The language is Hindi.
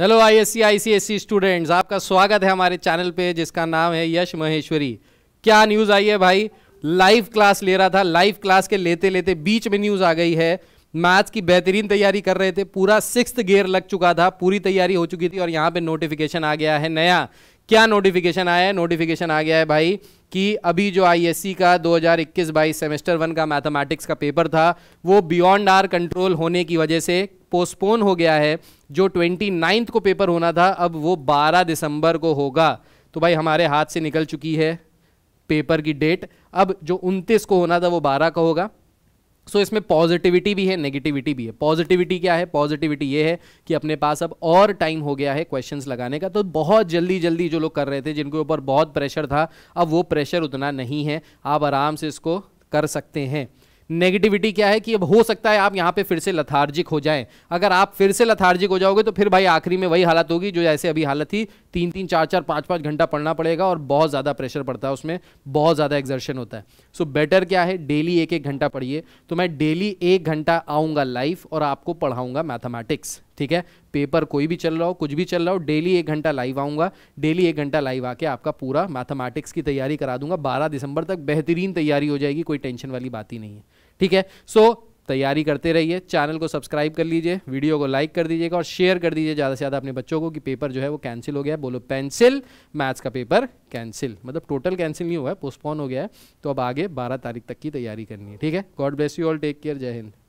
hello I S C I C S C students आपका स्वागत है हमारे चैनल पे जिसका नाम है यश महेश्वरी क्या न्यूज़ आई है भाई लाइव क्लास ले रहा था लाइव क्लास के लेते लेते बीच में न्यूज़ आ गई है मैथ्स की बेहतरीन तैयारी कर रहे थे पूरा सिक्स गियर लग चुका था पूरी तैयारी हो चुकी थी और यहाँ पे नोटिफिकेशन आ गया है नया क्या नोटिफिकेशन आया है नोटिफिकेशन आ गया है भाई कि अभी जो आईएससी का 2021 बाईस सेमेस्टर वन का मैथमेटिक्स का पेपर था वो बियॉन्ड आर कंट्रोल होने की वजह से पोस्टपोन हो गया है जो ट्वेंटी नाइन्थ को पेपर होना था अब वो 12 दिसंबर को होगा तो भाई हमारे हाथ से निकल चुकी है पेपर की डेट अब जो 29 को होना था वो 12 का होगा सो so, इसमें पॉजिटिविटी भी है नेगेटिविटी भी है पॉजिटिविटी क्या है पॉजिटिविटी ये है कि अपने पास अब और टाइम हो गया है क्वेश्चंस लगाने का तो बहुत जल्दी जल्दी जो लोग कर रहे थे जिनके ऊपर बहुत प्रेशर था अब वो प्रेशर उतना नहीं है आप आराम से इसको कर सकते हैं नेगेटिविटी क्या है कि अब हो सकता है आप यहाँ पे फिर से लथार्जिक हो जाएं अगर आप फिर से लथार्जिक हो जाओगे तो फिर भाई आखिरी में वही हालत होगी जो जैसे अभी हालत थी तीन तीन चार चार पाँच पाँच घंटा पढ़ना पड़ेगा और बहुत ज़्यादा प्रेशर पड़ता है उसमें बहुत ज़्यादा एग्जर्शन होता है सो so, बेटर क्या है डेली एक एक घंटा पढ़िए तो मैं डेली एक घंटा आऊँगा लाइफ और आपको पढ़ाऊँगा मैथमेटिक्स ठीक है पेपर कोई भी चल रहा हो कुछ भी चल रहा हो डेली एक घंटा लाइव आऊँगा डेली एक घंटा लाइव आके आपका पूरा मैथमेटिक्स की तैयारी करा दूंगा बारह दिसंबर तक बेहतरीन तैयारी हो जाएगी कोई टेंशन वाली बात ही नहीं है ठीक है सो so, तैयारी करते रहिए चैनल को सब्सक्राइब कर लीजिए वीडियो को लाइक कर दीजिएगा और शेयर कर दीजिए ज़्यादा से ज़्यादा अपने बच्चों को कि पेपर जो है वो कैंसिल हो गया है बोलो पेंसिल मैथ्स का पेपर कैंसिल मतलब टोटल कैंसिल नहीं हुआ है पोस्टपोन हो गया है तो अब आगे बारह तारीख तक की तैयारी करनी है ठीक है god bless you all take care जय हिंद